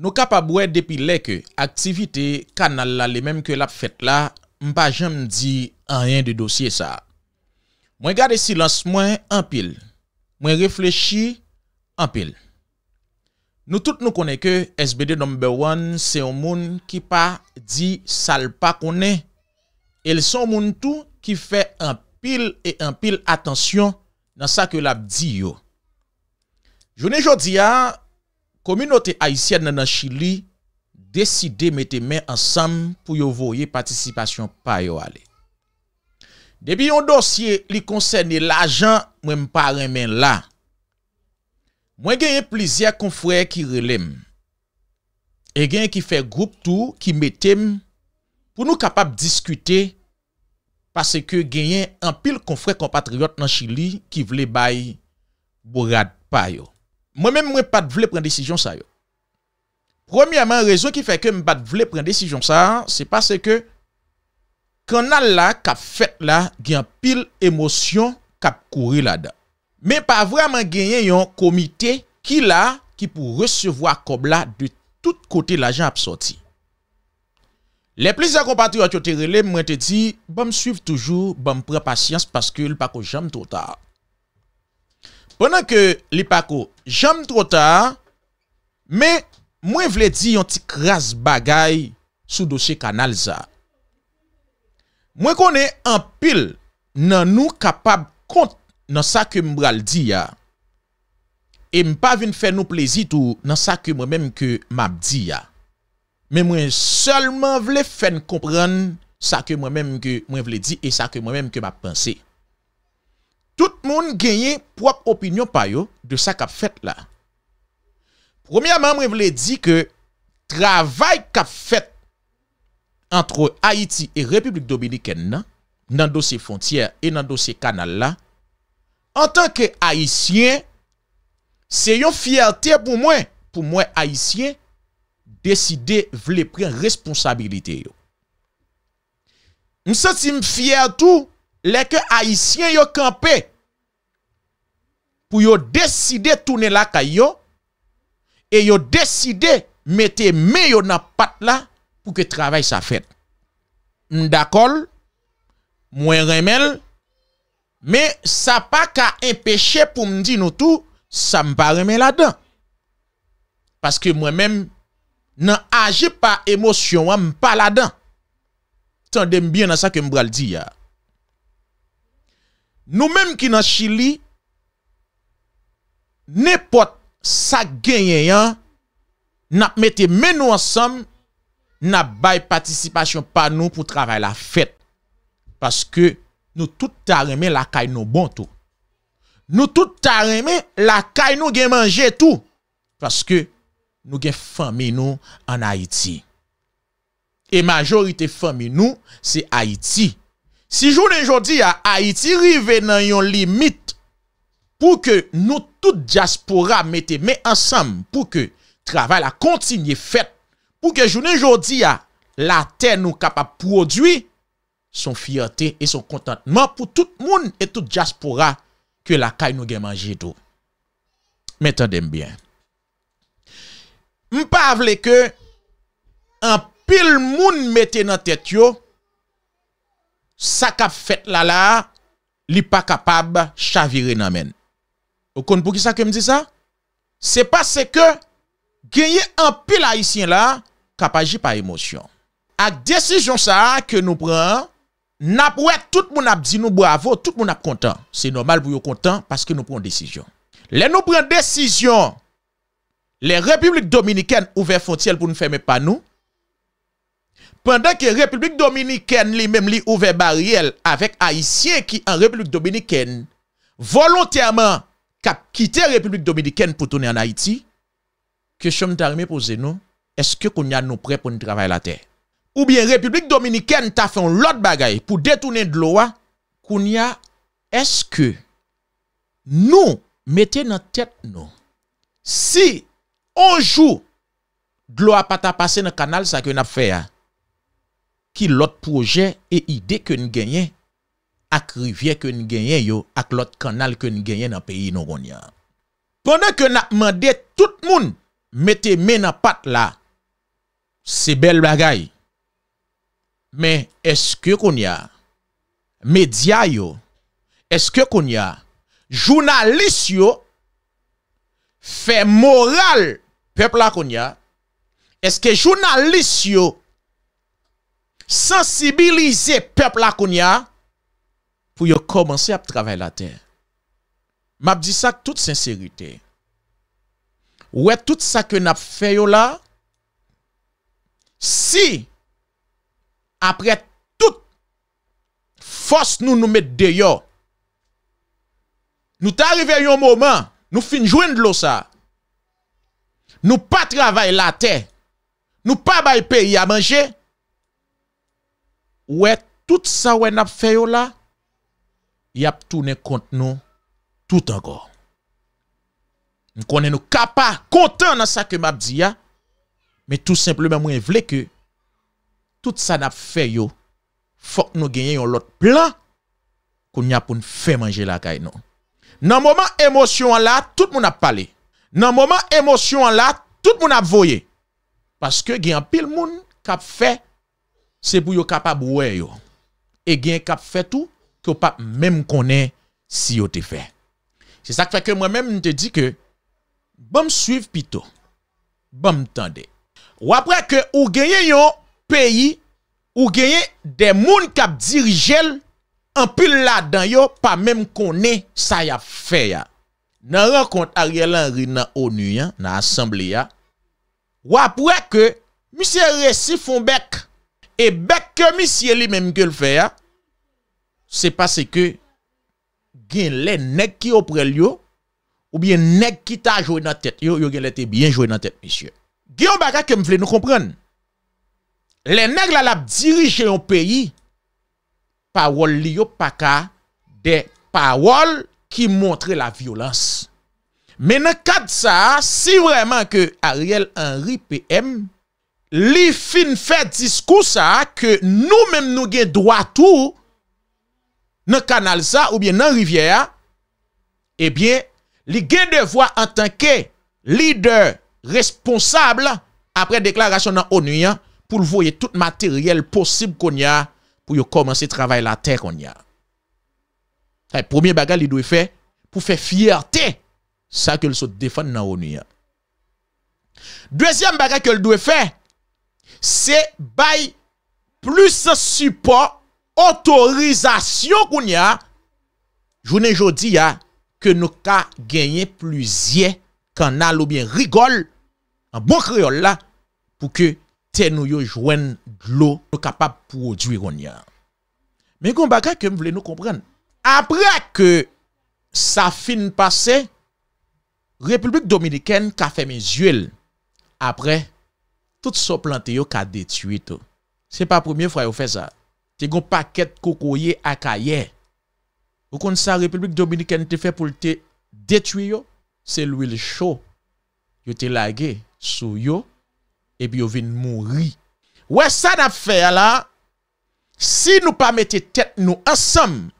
Nou kapabwe depi lek aktivite kanal la li menm ke lap fet la, mpa jem di an ryen de dosye sa. Mwen gade silans mwen an pil. Mwen reflechi an pil. Nou tout nou kone ke SBD No. 1 se yon moun ki pa di sal pa kone. El son moun tou ki fe an pil et an pil atensyon nan sa ke lap di yo. Jouni jodi ya, Komunote Aisyen nan chili deside mette men ansam pou yo voye patisipasyon payo ale. Debi yon dosye li konsene la jan mwen pa remen la. Mwen genye plizye konfrey ki relem. E genye ki fe grouptou ki metem pou nou kapap diskute pase ke genye anpil konfrey konpatriyot nan chili ki vle bayi borad payo. Mwen men mwen pat vle pren desijon sa yo. Premiyaman rezon ki fè ke mwen pat vle pren desijon sa, se pase ke kanal la kap fèt la gen pil emosyon kap kouri la da. Men pa vreman genyen yon komite ki la ki pou resevo akob la de tout kote la jan ap soti. Le pleza kompatri wak yo terele mwen te di, ba m suiv toujou, ba m pren pasyans paske l pa ko janm to ta a. Pwennan ke li pako jom tro ta, me mwen vle di yon ti kras bagay sou dosye kanal za. Mwen konen anpil nan nou kapab kont nan sa ke mbral di ya, e mpa vin fè nou plezi tou nan sa ke mwen menm ke map di ya. Men mwen solman vle fèn kompran sa ke mwen menm ke mwen vle di e sa ke mwen menm ke map pensi. tout moun genye prop opinyon pa yo de sa kap fet la. Premier membre vle di ke travay kap fet antre Haiti e Republik Dominikennan nan dosi fontyer e nan dosi kanal la, an tanke Haitien, se yon fiyate pou mwen, pou mwen Haitien, deside vle pren responsabilite yo. M se ti m fiyatou leke Haitien yo kampe pou yo deside toune la ka yo, e yo deside mette me yo nan pat la, pou ke travay sa fèt. M d'akol, mwen remel, me sa pa ka impeche pou m di nou tou, sa m pa remel la dan. Paske mwen men, nan aje pa emosyon wè m pa la dan. Tande m byen nan sa ke m bral di ya. Nou menm ki nan Chili, Nepot sa genye yan, nap mette men nou ansam, nap baye patisipasyon pa nou pou travay la fet. Paske nou touta reme lakay nou bon tou. Nou touta reme lakay nou gen manje tou. Paske nou gen fame nou an Haiti. E majorite fame nou se Haiti. Si jounen jodi a Haiti rive nan yon limit tou. pou ke nou tout diaspora mette me ansam, pou ke travay la kontinye fet, pou ke jounen jodi ya, la ten nou kapap prodwi, son fiyate et son kontantman, pou tout moun et tout diaspora, ke la kay nou gen manje do. Metta dem bien. M pa avle ke, an pil moun mette nan tet yo, sa kap fet la la, li pa kapab chavire nan men. Vous comprenez que me dit ça? C'est parce que gagner un pile haïtien là, capable par émotion. À décision ça que nous prenons, n'a tout le monde a dit nous bravo, tout le monde a content. C'est normal pour vous content parce que nous prenons décision. Les nous prenons décision, les républiques dominicaines ouvert frontières pour ne fermer pas nous. Pendant que République dominicaine lui-même lui ouvert barrière avec haïtiens qui en République dominicaine volontairement kap kite Republik Dominiken pou tounen an Haiti, kèchèm ta remè pose nou, eske koun ya nou pre pou ni travay la tè? Ou bien Republik Dominiken ta fè an lot bagay pou detounen dlo wa, koun ya eske nou mette nan tèt nou? Si anjou dlo wa pata pase nan kanal sa kwen ap fè ya, ki lot proje e ide kwen genyen, ak rivye kwen genyen yo, ak lot kanal kwen genyen nan peyi nou kwen ya. Kwenè kwen ak mande tout moun, mette men apat la, si bel bagay, men eske kwen ya, media yo, eske kwen ya, jounalist yo, fe moral, pepla kwen ya, eske jounalist yo, sensibilize pepla kwen ya, pou yo komanse ap travay la tè. M ap di sa k tout senserite. Ouè tout sa ke nap fè yo la, si, apre tout, fòs nou nou met de yo, nou ta arrive yon mouman, nou finjwen dlo sa, nou pa travay la tè, nou pa bay pe y a manje, ouè tout sa wè nap fè yo la, Yap tou ne kont nou tout ankor. Nou konen nou kapa kontan nan sa ke map di ya. Men tout simple men mwen vle ke. Tout sa nap fe yo. Fok nou genye yon lot plan. Koun yapoun fè manje la kay non. Nan mouman emosyon an la tout moun ap pale. Nan mouman emosyon an la tout moun ap voye. Paske genye pil moun kap fe. Se pou yo kapab wè yo. E genye kap fe tou. Kyo pa mèm konè si yo te fè. Se sak fè ke mwen mèm te di ke, bom suiv pito, bom tende. Wapwè ke ou genye yo peyi, ou genye de moun kap dirijel, anpil la dan yo, pa mèm konè sa ya fè ya. Nan renkont Ariel Henry nan ONU ya, nan Assembli ya, wapwè ke, mi se resifon bek, e bek ke mi se li mèm gèl fè ya, Se pase ke gen lè nèk ki yo prelyo Ou bien nèk ki ta jouy nan tèt Yo gen lè te bien jouy nan tèt misyo Gen yon baka kem vle nou kompren Lè nèk lalap dirije yon peyi Parol li yo paka De parol ki montre la violans Men akad sa si vreman ke Ariel Henry PM Li fin fè diskous sa Ke nou men nou gen droitou nan kanal sa ou bien nan rivye a, eh e bien, li gen devwa an tanke lider responsable apre deklarasyon nan Onyan pou l voye tout materyel posib konya pou yo komanse travay la ter konya. Aye, promye baga li dwe fe pou fe fiyarte sa ke l so defan nan Onyan. Dwezyam baga ke l dwe fe se bay plus se supo Otorizasyon koun ya Jounen jodi ya Ke nou ka genyen plusye Kan alou bien rigol An bon kreol la Pou ke ten nou yo jwen Glou nou kapap produy roun ya Men kon bagay ke m vle nou kompren Apre ke Sa fin pase Republik Dominiken Ka fe men zuel Apre Tout so plante yo ka detuit Se pa premier fwa yo fe sa te gon paquet cocoyer à kaye. Vous connaissez la République dominicaine te fait pour te détruire, c'est lui l'huile show. Yo te lagué sous yo et puis yo vin mourir. Ouais ça n'a fait là. Si nous pas mette tête nous ensemble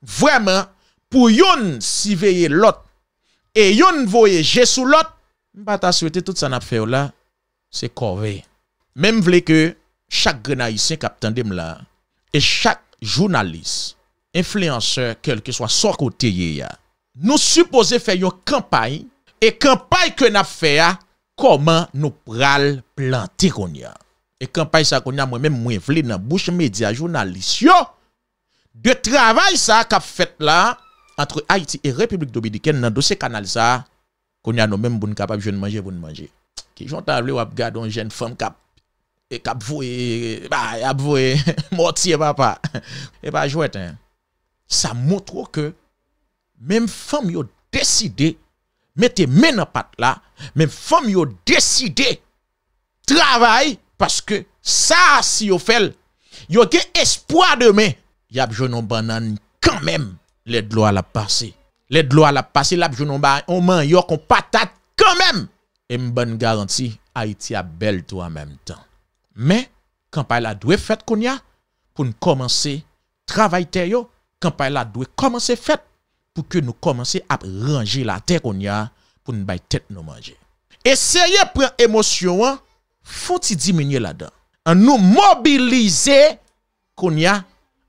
vraiment pour yon surveiller l'autre et yon voyager sur l'autre, pas ta souhaiter tout ça n'a fait là, c'est corvé. Même vle que chaque Haïtien captain dem là E chak jounalist, influenceur, kelke swa so koteye ya, nou suppose fè yon kampay, e kampay ke na fè ya, koman nou pral plante konya. E kampay sa konya mwen mwen mwen vle nan bouch media jounalist. Yo, de travay sa kap fet la, antre Haiti e Republik Dominikene nan dosye kanal sa, konya nou mwen mwen mwen kapap jen manje mwen manje. Ki jontan avle wap gado jen fom kap. Ek ap vouye, e ba ap vouye Moti e ba e pa E ba jwete Sa mwotro ke Mem fom yo deside Mete men apat la Mem fom yo deside Travay Paske sa si yo fel Yo gen espwa de men Yap jounon banan kanmem Le dlo alap pase Le dlo alap pase La jounon banan Oman yo kon patat kanmem E m ban garanti A iti ap bel to anmem tan Mais, quand campagne la doit faire qu'on y a pour nous commencer travail quand campagne la doit commencer fait pour que nous commencions à ranger la terre qu'on y a pour nous bailler tête nous manger. Essayez prendre émotion, hein. faut diminuer là-dedans. En nous mobiliser qu'on y a,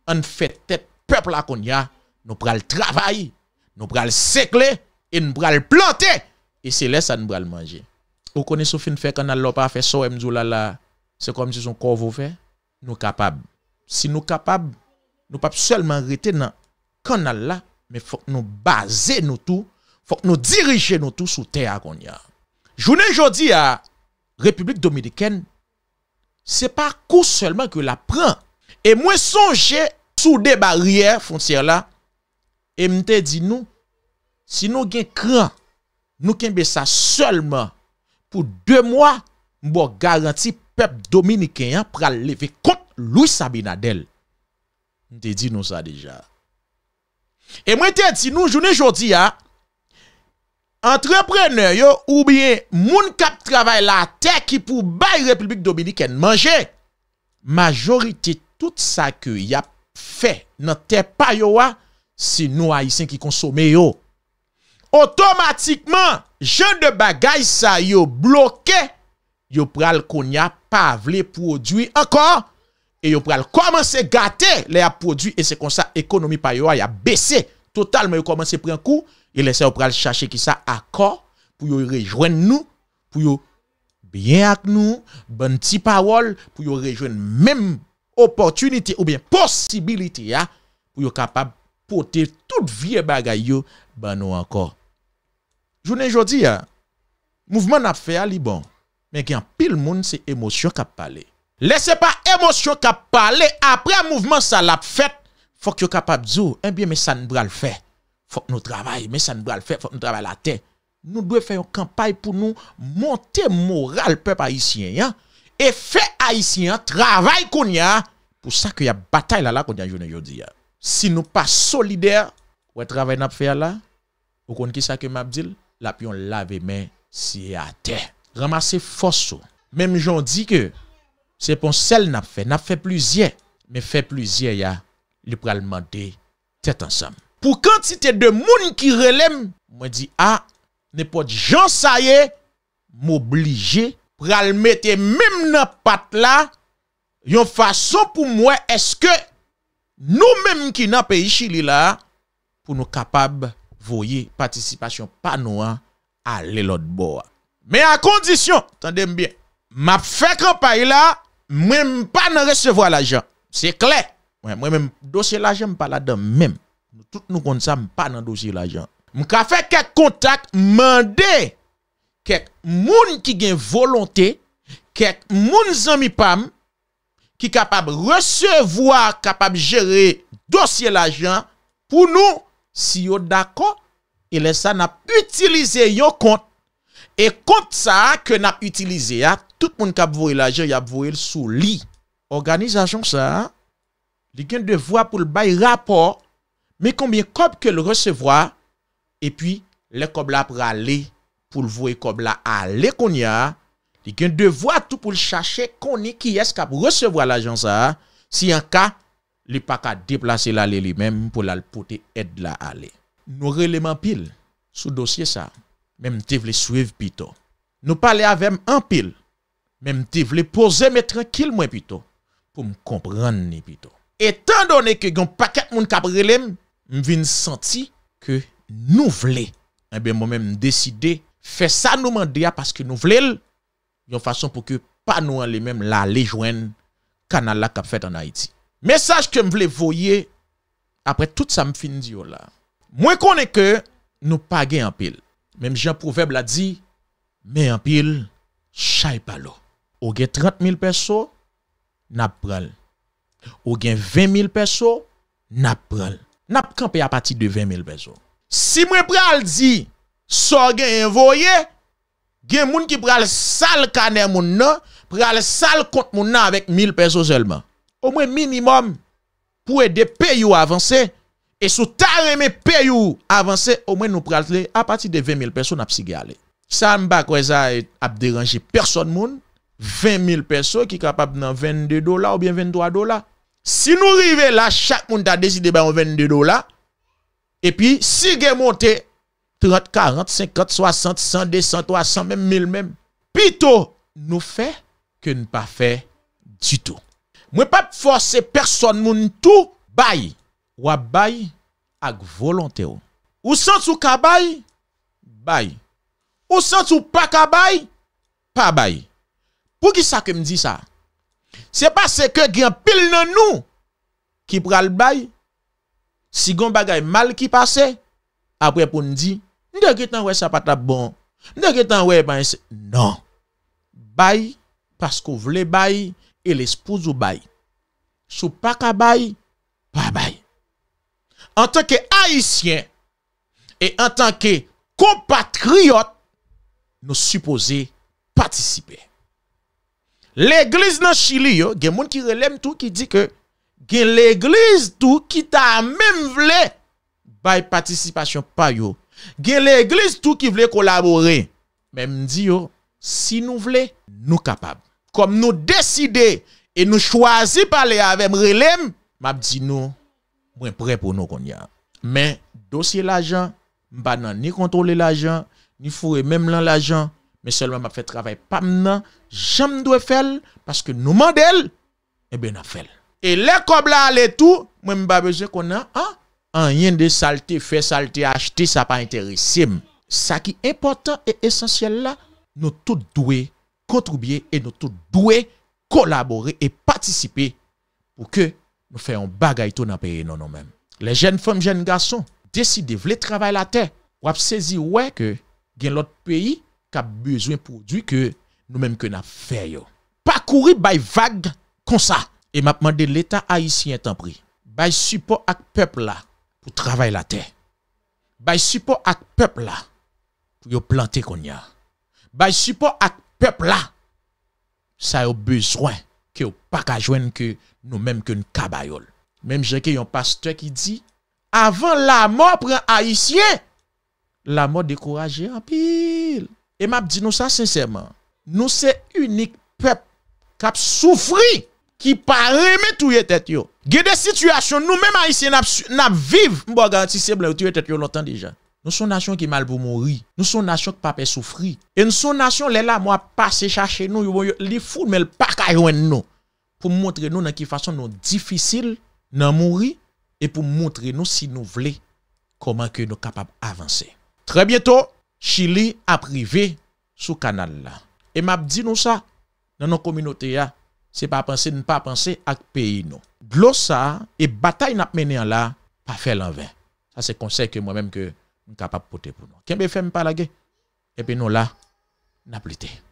en fait tête peuple là qu'on y a, nous pral travailler, nous pral sécler et nous pral planter et c'est là ça nous pral manger. Vous connaissez ce fin fait canal l'a pas fait so mzoula la Se kom dison konvo fe, nou kapab. Si nou kapab, nou pap selman rete nan kanal la, me fok nou baze nou tou, fok nou dirije nou tou sou te a konya. Jounen jodi a Republik Dominikèn, se pa kou selman ke la pran, e mwen sonje sou de barriye fonciye la, e mte di nou, si nou gen kran, nou kenbe sa selman, pou 2 mwa, mbo garanti pran. pep Dominiken yon pral leve kont Louis Sabinadel. Nte di nou sa deja. E mwen te eti nou jounen jodi ya, entrepreneur yon oubyen moun kap travay la, te ki pou bay Republik Dominiken manje, majorite tout sa ke yap fe, nan te pa yon wa, se nou a yisen ki konsome yon. Otomatikman, jen de bagay sa yon bloke, Yo pral konya pa vle prodwi ankon E yo pral komanse gate le a prodwi E se konsa ekonomi pa yo a yabese Totalman yo komanse pren kou E lese yo pral chache ki sa akon Pou yo rejoen nou Pou yo byen ak nou Ben ti parol Pou yo rejoen menm Oportunite ou bien posibilite ya Pou yo kapab pote tout vie bagay yo Ben ou ankon Jounen jodi ya Mouvment ap fe a li bon mais qui y a pile monde c'est émotion qui parlé. Laissez pas émotion qui parler après un mouvement ça l'a fait. Faut que capable de dire eh bien mais ça ne doit le faire. Faut que nous travaillons mais ça ne le faire, faut que nous travaillions la terre. Nous devons faire une campagne pour nous monter moral peuple haïtien hein. et faire haïtien travail qu'on y a pour ça qu'il y a bataille là là qu'on a a aujourd'hui. Hein. Si nous pas solidaires, ouais travail n'a faire là, ou qu'on qui ça que m'a dit, la pion les mais c'est à terre. Ramase fosso. Mem jon di ke se pon sel nap fe. Nap fe pluzye. Me fe pluzye ya li pral mande tet ansam. Po kantite de moun ki relem. Mwen di a, ne pot jansaye m'oblije pral mette mèm nan pat la. Yon fason pou mwen eske nou mèm ki nan peyi chili la. Po nou kapab voye patisipasyon panwa a lè lot bo a. Men an kondisyon, tande m biye, map fek an paye la, mwen m pa nan resevo al ajan. Se kle. Mwen m dosye al ajan m pala dan men. M tout nou kon sa m pa nan dosye al ajan. M ka fek kek kontak, mende, kek moun ki gen volonte, kek moun zan mi pam, ki kapab resevo, kapab jere dosye al ajan, pou nou, si yo dakon, e lesan ap utilize yo kont, E kont sa ke nan utilize ya, tout moun kap vwoy la jen y ap vwoy sou li. Organizasyon sa, di gen devwa pou l bay rapor, me kombye kop ke l resevwa, e pi le kop la prale pou l vwoy kop la ale kon ya, di gen devwa tout pou l chache koni ki y es kap resevwa la jen sa, si an ka li pa ka deplase l ale li men pou l alpote ed la ale. Nou releman pil sou dosye sa. Men m te vle suev pito Nou pale avem an pil Men m te vle pose metre kil mwen pito Pou m kompran ni pito Etan donen ke yon paket moun kabrelem M vin santi Ke nou vle M eh ben mwen men m deside Fe sa nou mande ya paske nou vle l Yon fason pou ke pa nou an li men la lejwen Kanal la kap fet an Haiti Mesaj ke m vle voye Apre tout sa m fin diyo la Mwen konen ke Nou page an pil Mem jen proufeb la di, men apil, chay palo. Ou gen 30.000 peso, nap pral. Ou gen 20.000 peso, nap pral. Nap kanpe apati de 20.000 peso. Si mwen pral di, sor gen yon voye, gen moun ki pral sal kanem moun nan, pral sal kont moun nan avèk 1.000 peso zèlman. Ou mwen minimum, pou e depè yon avansè, E sou tareme payou avanse o mwen nou praltele a pati de 20.000 peso na psige ale. Sa mba kweza ap deranje person moun, 20.000 peso ki kapap nan 22 dola ou bien 23 dola. Si nou rive la, chak moun ta deside bayon 22 dola. E pi, psige monte 30, 40, 50, 60, 100, 200, 300, mwen 1000 mwen. Pito nou fe ke nou pa fe dito. Mwen pa p force person moun tou bayi. Ou ap bayi ak volante ou. Ou sante ou ka bayi, bayi. Ou sante ou pa ka bayi, pa bayi. Pou ki sa kem di sa? Se pase ke gen pil nan nou, ki pral bayi, si gon bagay mal ki pase, apwe pou n di, n dek etan wey sa pata bon, n dek etan wey pan se... Nan. Bayi, paskou vle bayi, e le spoujou bayi. Sou pa ka bayi, pa bayi. en tant que haïtien et en tant que compatriote, nous supposons participer. L'église dans Chili, il y a qui tout qui dit que l'église tout qui t'a même voulu by participation pas yo. l'église tout qui voulait collaborer. Même dit si nous voulons, nous capables. Comme nous décider et nous choisir parler avec relève, m'a dit nous Mwen pre pou nou kon ya. Men dosye la jan, mba nan ni kontrole la jan, ni fure menm lan la jan, men selman ma fe travay pa mnan, janm dwe fel, paske nou mandel, ebe na fel. E le kob la le tou, mwen mba beze kon nan, an yende salte, fe salte, achte, sa pa enteresim. Sa ki important e esensyel la, nou tout dwe kontroubye, e nou tout dwe kolabori, e patisipe, pou ke, nous faisons bagaille tout dans le pays non Les jeunes femmes, jeunes garçons décident de travailler la terre. Ou saisir ouais que l'autre pays qui a besoin de produits que nous-mêmes que fait faisons. Pas courir by vague comme ça. Et m'a demandé l'État haïtien tant pris. By support à peuple là pour travailler la terre. By support à peuple là pour planter qu'on y a. By support à peuple là ça a besoin que pas qu'à joindre que nous-mêmes que une cabayol. Même j'ai un pasteur qui dit avant la mort prend haïtien, la mort décourageait en pile. Et m'a dit nous ça sincèrement. Nous c'est unique peuple qui a souffri qui paraît mais tout tête yo. Gè des situations nous même haïtiens n'a vive, m'bo c'est blanc tout tête yo longtemps déjà. Nou sou nasyon ki mal pou mori. Nou sou nasyon ki pape soufri. E nou sou nasyon lè la mwa pa se chache nou. Yo voyo li foun mel pa kajwen nou. Pou mwotre nou nan ki fason nou difisil nan mori. E pou mwotre nou si nou vle koman ki nou kapap avanse. Tre bieto, Chili aprive sou kanal la. E map di nou sa nan nou kominote ya. Se pa apanse, nou pa apanse ak peyi nou. Glos sa e batay nap mene an la pa fe l'enve. Sa se konsek yo mwem ke Mwen kapap pote pou nou. Kenbe fe mpa lage? Epi nou la, nan pliteye.